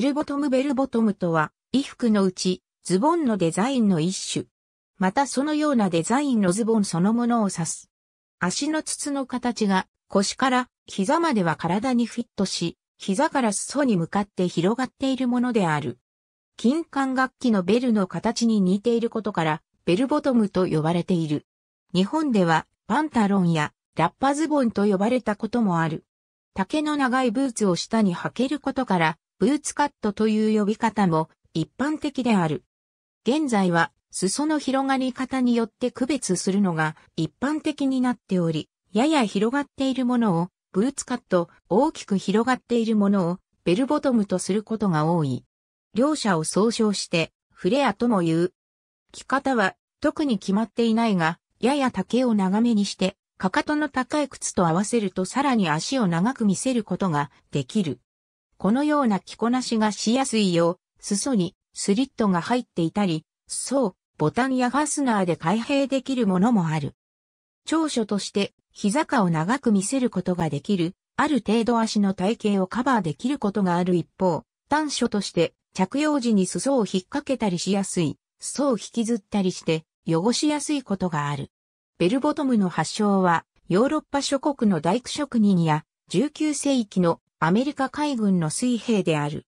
ベルボトムベルボトムとは、衣服のうち、ズボンのデザインの一種。またそのようなデザインのズボンそのものを指す。足の筒の形が腰から膝までは体にフィットし、膝から裾に向かって広がっているものである。金管楽器のベルの形に似ていることから、ベルボトムと呼ばれている。日本ではパンタロンやラッパズボンと呼ばれたこともある。竹の長いブーツを下に履けることから、ブーツカットという呼び方も一般的である。現在は裾の広がり方によって区別するのが一般的になっており、やや広がっているものをブーツカット、大きく広がっているものをベルボトムとすることが多い。両者を総称してフレアとも言う。着方は特に決まっていないが、やや丈を長めにして、かかとの高い靴と合わせるとさらに足を長く見せることができる。このような着こなしがしやすいよう、裾にスリットが入っていたり、そう、ボタンやファスナーで開閉できるものもある。長所として、膝下を長く見せることができる、ある程度足の体型をカバーできることがある一方、短所として、着用時に裾を引っ掛けたりしやすい、裾を引きずったりして、汚しやすいことがある。ベルボトムの発祥は、ヨーロッパ諸国の大工職人や、19世紀のアメリカ海軍の水兵である。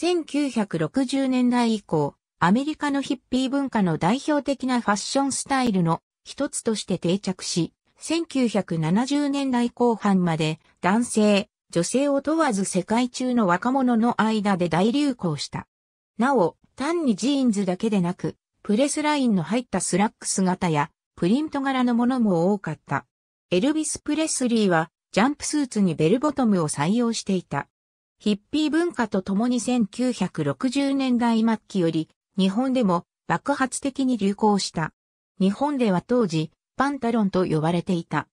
1960年代以降、アメリカのヒッピー文化の代表的なファッションスタイルの一つとして定着し、1970年代後半まで男性、女性を問わず世界中の若者の間で大流行した。なお、単にジーンズだけでなく、プレスラインの入ったスラックス型や、プリント柄のものも多かった。エルビス・プレスリーは、ジャンプスーツにベルボトムを採用していた。ヒッピー文化とともに1960年代末期より日本でも爆発的に流行した。日本では当時パンタロンと呼ばれていた。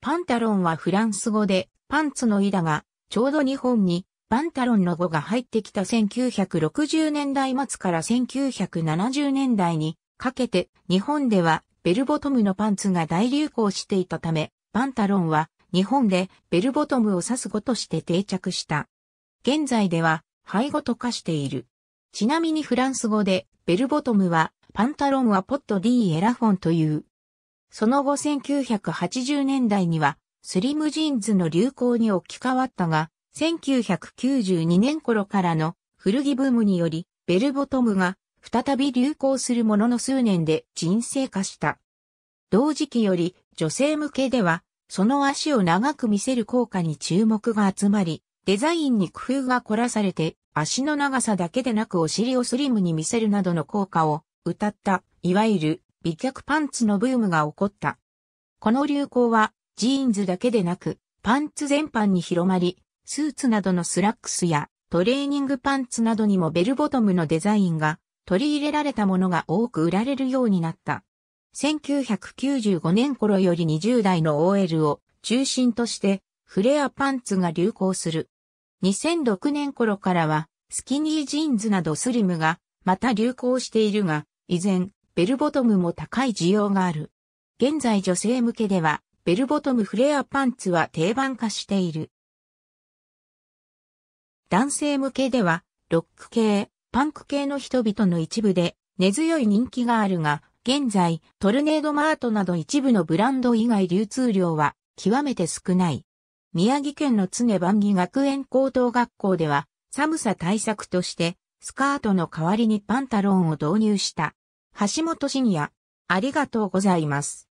パンタロンはフランス語でパンツの意だがちょうど日本にパンタロンの語が入ってきた1960年代末から1970年代にかけて日本ではベルボトムのパンツが大流行していたため、パンタロンは日本でベルボトムを指す語として定着した。現在では、背後と化している。ちなみにフランス語で、ベルボトムは、パンタロンはポットィ・エラフォンという。その後1980年代には、スリムジーンズの流行に置き換わったが、1992年頃からの古着ブームにより、ベルボトムが再び流行するものの数年で人生化した。同時期より女性向けではその足を長く見せる効果に注目が集まり、デザインに工夫が凝らされて、足の長さだけでなくお尻をスリムに見せるなどの効果を、歌った、いわゆる、美脚パンツのブームが起こった。この流行は、ジーンズだけでなく、パンツ全般に広まり、スーツなどのスラックスや、トレーニングパンツなどにもベルボトムのデザインが取り入れられたものが多く売られるようになった。1995年頃より20代の OL を中心としてフレアパンツが流行する。2006年頃からはスキニージーンズなどスリムがまた流行しているが、依然ベルボトムも高い需要がある。現在女性向けではベルボトムフレアパンツは定番化している。男性向けではロック系、パンク系の人々の一部で根強い人気があるが、現在、トルネードマートなど一部のブランド以外流通量は極めて少ない。宮城県の常番木学園高等学校では寒さ対策としてスカートの代わりにパンタロンを導入した。橋本信也、ありがとうございます。